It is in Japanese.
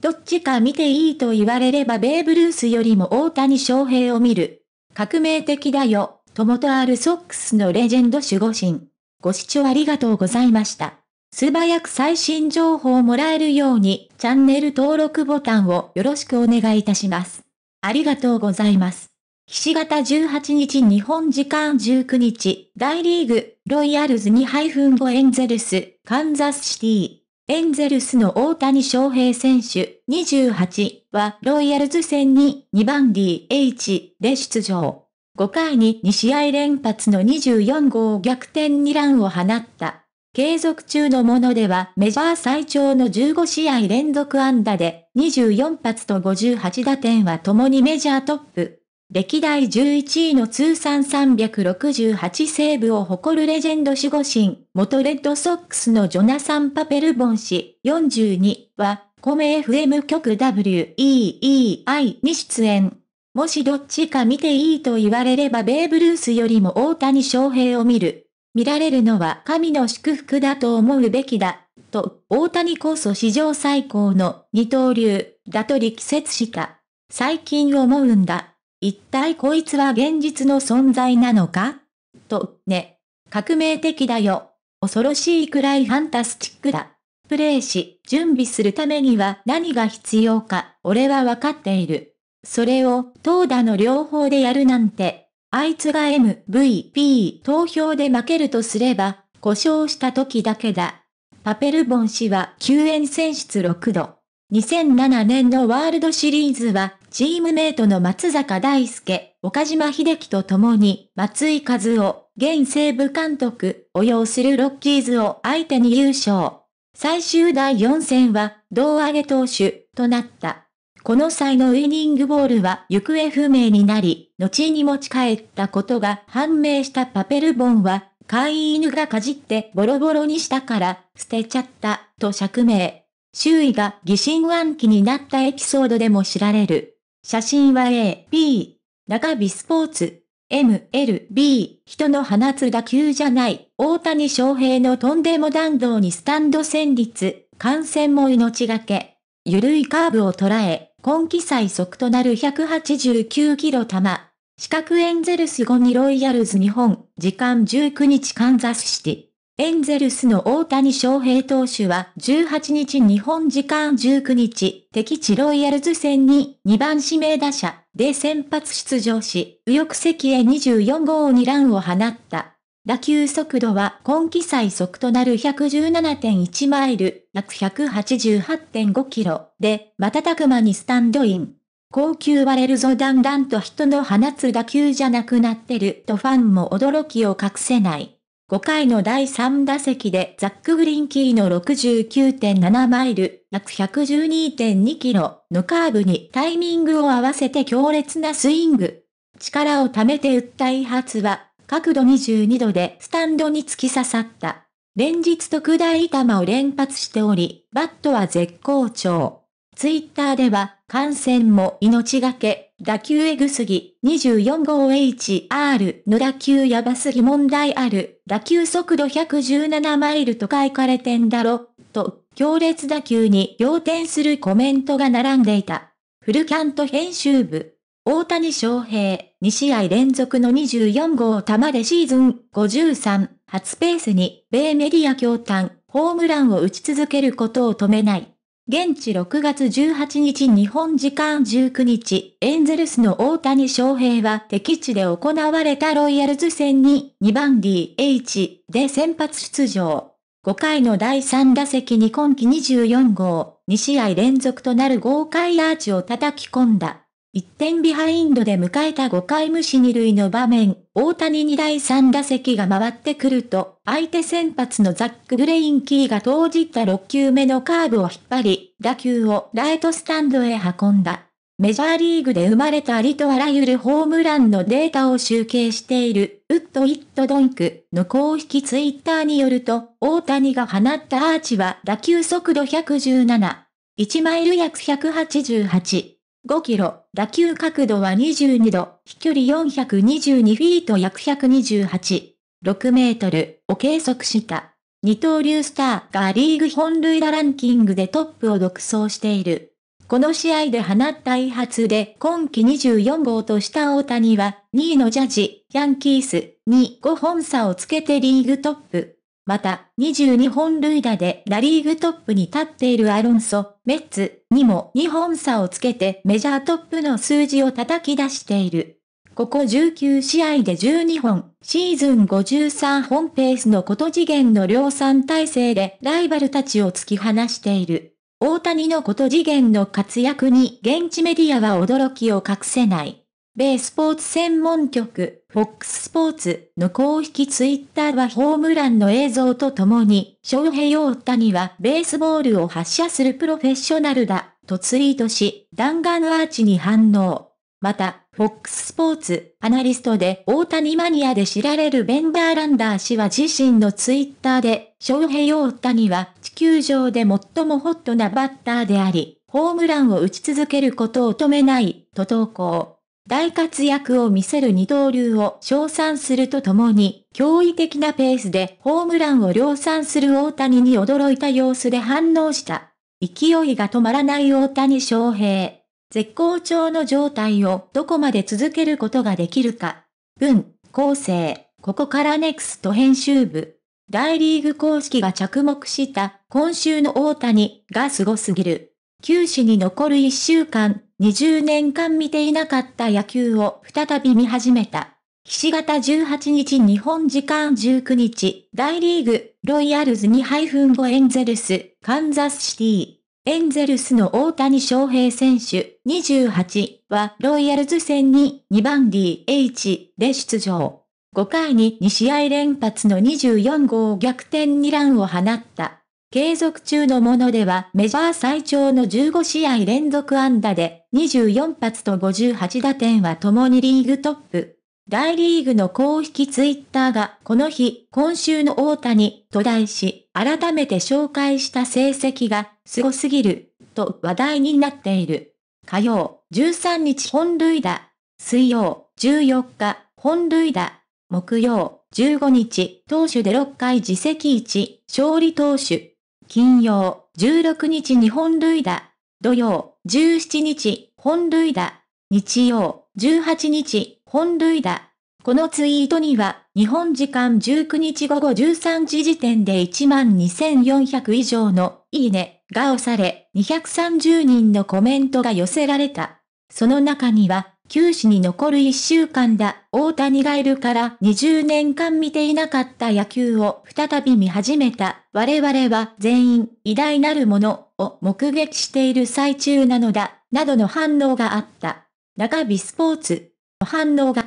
どっちか見ていいと言われればベーブ・ルースよりも大谷翔平を見る。革命的だよ、ともとあるソックスのレジェンド守護神。ご視聴ありがとうございました。素早く最新情報をもらえるように、チャンネル登録ボタンをよろしくお願いいたします。ありがとうございます。岸型18日日本時間19日、大リーグ、ロイヤルズ2-5エンゼルス、カンザスシティ。エンゼルスの大谷翔平選手28はロイヤルズ戦に2番 DH で出場。5回に2試合連発の24号逆転2ランを放った。継続中のものではメジャー最長の15試合連続安打で24発と58打点は共にメジャートップ。歴代11位の通算368セーブを誇るレジェンド守護神、元レッドソックスのジョナサン・パペルボン氏42は、コメ FM 局 WEEI に出演。もしどっちか見ていいと言われればベーブ・ルースよりも大谷翔平を見る。見られるのは神の祝福だと思うべきだ。と、大谷こそ史上最高の二刀流だと力説した。最近思うんだ。一体こいつは現実の存在なのかと、ね。革命的だよ。恐ろしいくらいファンタスチックだ。プレイし、準備するためには何が必要か、俺はわかっている。それを、投打の両方でやるなんて。あいつが MVP 投票で負けるとすれば、故障した時だけだ。パペルボン氏は救援選出6度。2007年のワールドシリーズはチームメイトの松坂大輔、岡島秀樹と共に、松井和夫、現西部監督を擁するロッキーズを相手に優勝。最終第4戦は、胴上げ投手となった。この際のウイニングボールは行方不明になり、後に持ち帰ったことが判明したパペルボンは、飼い犬がかじってボロボロにしたから捨てちゃったと釈明。周囲が疑心暗鬼になったエピソードでも知られる。写真は A、B、中日スポーツ、MLB、人の放つ打球じゃない、大谷翔平のとんでも弾道にスタンド戦率、感染も命がけ。ゆるいカーブを捉え、今季最速となる189キロ玉。四角エンゼルス後にロイヤルズ日本、時間19日カンザスシティ。エンゼルスの大谷翔平投手は18日日本時間19日、敵地ロイヤルズ戦に2番指名打者で先発出場し、右翼席へ24号2ランを放った。打球速度は今季最速となる117.1マイル、約188.5キロで、瞬く間にスタンドイン。高級バレルゾだんだんと人の放つ打球じゃなくなってるとファンも驚きを隠せない。5回の第3打席でザック・グリンキーの69.7マイル、約112.2キロのカーブにタイミングを合わせて強烈なスイング。力を貯めて打った一発は、角度22度でスタンドに突き刺さった。連日特大玉を連発しており、バットは絶好調。ツイッターでは、感染も命がけ打球エグすぎ、24号 HR の打球やばすぎ問題ある、打球速度117マイルと書かれてんだろ、と、強烈打球に要点するコメントが並んでいた。フルキャント編集部。大谷翔平、2試合連続の24号球でシーズン53、初ペースに、米メディア共担、ホームランを打ち続けることを止めない。現地6月18日日本時間19日、エンゼルスの大谷翔平は敵地で行われたロイヤルズ戦に2番 DH で先発出場。5回の第3打席に今季24号、2試合連続となる豪快アーチを叩き込んだ。1点ビハインドで迎えた5回無視2塁の場面、大谷に第3打席が回ってくると、相手先発のザック・グレインキーが投じた6球目のカーブを引っ張り、打球をライトスタンドへ運んだ。メジャーリーグで生まれたありとあらゆるホームランのデータを集計している、ウッド・イット・ドンクの公式ツイッターによると、大谷が放ったアーチは打球速度117、1マイル約188、5キロ、打球角度は22度、飛距離422フィート約128、6メートルを計測した。二刀流スターがリーグ本塁打ランキングでトップを独走している。この試合で放った一発で今季24号とした大谷は2位のジャジ、ヤンキースに5本差をつけてリーグトップ。また、22本塁打でラリーグトップに立っているアロンソ、メッツにも2本差をつけてメジャートップの数字を叩き出している。ここ19試合で12本、シーズン53本ペースのこと次元の量産体制でライバルたちを突き放している。大谷のこと次元の活躍に現地メディアは驚きを隠せない。米スポーツ専門局、FOX スポーツの公式ツイッターはホームランの映像とともに、翔平大谷はベースボールを発射するプロフェッショナルだ、とツイートし、弾丸アーチに反応。また、FOX スポーツ、アナリストで大谷マニアで知られるベンダーランダー氏は自身のツイッターで、翔平大谷は地球上で最もホットなバッターであり、ホームランを打ち続けることを止めない、と投稿。大活躍を見せる二刀流を称賛するとともに、驚異的なペースでホームランを量産する大谷に驚いた様子で反応した。勢いが止まらない大谷翔平。絶好調の状態をどこまで続けることができるか。文、構成、ここからネクスト編集部。大リーグ公式が着目した今週の大谷が凄すぎる。九死に残る一週間、20年間見ていなかった野球を再び見始めた。岸形18日日本時間19日、大リーグ、ロイヤルズ2-5エンゼルス、カンザスシティ。エンゼルスの大谷翔平選手28はロイヤルズ戦に2番 DH で出場。5回に2試合連発の24号逆転2ランを放った。継続中のものではメジャー最長の15試合連続安打で24発と58打点は共にリーグトップ。大リーグの公式ツイッターがこの日、今週の大谷と題し、改めて紹介した成績が凄すぎると話題になっている。火曜、13日本塁打。水曜、14日本塁打。木曜、15日、投手で6回自責1、勝利投手。金曜、16日に本塁打。土曜、17日、本塁打。日曜、18日、本塁打。このツイートには、日本時間19日午後13時時点で12,400以上の、いいね、が押され、230人のコメントが寄せられた。その中には、九死に残る一週間だ。大谷がいるから20年間見ていなかった野球を再び見始めた。我々は全員偉大なるものを目撃している最中なのだ。などの反応があった。中日スポーツ。の反応が